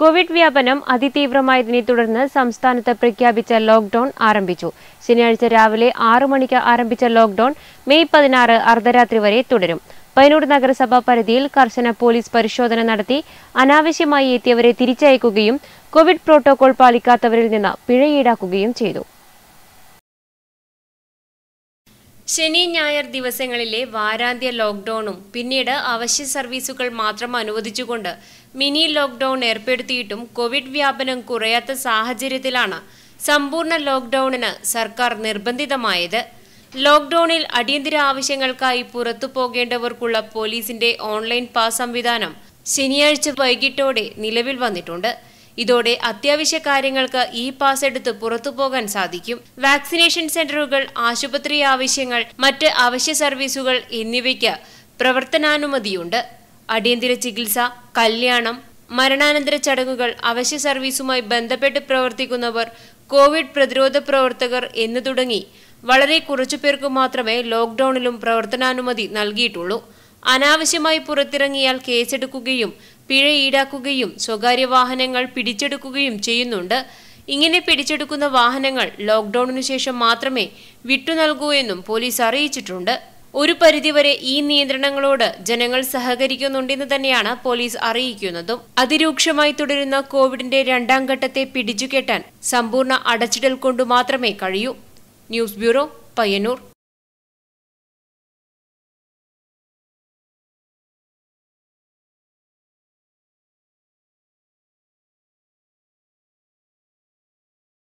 Covid വ്യാപനം അതിതീവ്രമായതിനെ തുടർന്ന് സംസ്ഥാനത്ത് പ്രഖ്യാപിച്ച ലോക്ഡൌൺ ആരംഭിച്ചു ശനിയാഴ്ച രാവിലെ ആറു മണിക്ക് ആരംഭിച്ച ലോക്ഡൌൺ മെയ് പതിനാറ് അർദ്ധരാത്രി വരെ തുടരും പയ്യന്നൂർ നഗരസഭ പരിധിയിൽ കർശന പോലീസ് പരിശോധന നടത്തി അനാവശ്യമായി എത്തിയവരെ തിരിച്ചയക്കുകയും കോവിഡ് പ്രോട്ടോകോൾ പാലിക്കാത്തവരിൽ നിന്ന് പിഴ ഈടാക്കുകയും ചെയ്തു ശനി ഞായർ ദിവസങ്ങളിലെ വാരാന്ത്യ ലോക്ക്ഡൌണും പിന്നീട് അവശ്യ സർവീസുകൾ മാത്രം അനുവദിച്ചുകൊണ്ട് മിനി ലോക്ക്ഡൌൺ ഏർപ്പെടുത്തിയിട്ടും കോവിഡ് വ്യാപനം കുറയാത്ത സാഹചര്യത്തിലാണ് സമ്പൂർണ്ണ ലോക്ക്ഡൌണിന് സർക്കാർ നിർബന്ധിതമായത് ലോക്ക്ഡൌണിൽ അടിയന്തര ആവശ്യങ്ങൾക്കായി പുറത്തു പോകേണ്ടവർക്കുള്ള പോലീസിന്റെ ഓൺലൈൻ പാസ് സംവിധാനം ശനിയാഴ്ച വൈകിട്ടോടെ നിലവിൽ വന്നിട്ടുണ്ട് ഇതോടെ അത്യാവശ്യ കാര്യങ്ങൾക്ക് ഇ പാസ് എടുത്ത് പുറത്തു പോകാൻ സാധിക്കും വാക്സിനേഷൻ സെന്ററുകൾ ആശുപത്രി ആവശ്യങ്ങൾ മറ്റ് അവശ്യ സർവീസുകൾ എന്നിവയ്ക്ക് പ്രവർത്തനാനുമതിയുണ്ട് അടിയന്തര ചികിത്സ കല്യാണം മരണാനന്തര ചടങ്ങുകൾ അവശ്യ സർവീസുമായി ബന്ധപ്പെട്ട് പ്രവർത്തിക്കുന്നവർ കോവിഡ് പ്രതിരോധ പ്രവർത്തകർ എന്നു തുടങ്ങി വളരെ കുറച്ചു പേർക്ക് മാത്രമേ ലോക്ക്ഡൌണിലും പ്രവർത്തനാനുമതി നൽകിയിട്ടുള്ളൂ അനാവശ്യമായി പുറത്തിറങ്ങിയാൽ കേസെടുക്കുകയും പിഴ ഈടാക്കുകയും സ്വകാര്യ വാഹനങ്ങൾ പിടിച്ചെടുക്കുകയും ചെയ്യുന്നുണ്ട് ഇങ്ങനെ പിടിച്ചെടുക്കുന്ന വാഹനങ്ങൾ ലോക്ക്ഡൌണിനു ശേഷം മാത്രമേ വിട്ടു നൽകൂ എന്നും പോലീസ് അറിയിച്ചിട്ടുണ്ട് ഒരു പരിധിവരെ ഈ നിയന്ത്രണങ്ങളോട് ജനങ്ങൾ സഹകരിക്കുന്നുണ്ടെന്ന് തന്നെയാണ് പോലീസ് അറിയിക്കുന്നതും അതിരൂക്ഷമായി തുടരുന്ന കോവിഡിന്റെ രണ്ടാം ഘട്ടത്തെ പിടിച്ചുകെട്ടാൻ സമ്പൂർണ്ണ അടച്ചിടൽ കൊണ്ടു മാത്രമേ കഴിയൂ ന്യൂസ് ബ്യൂറോ പയ്യന്നൂർ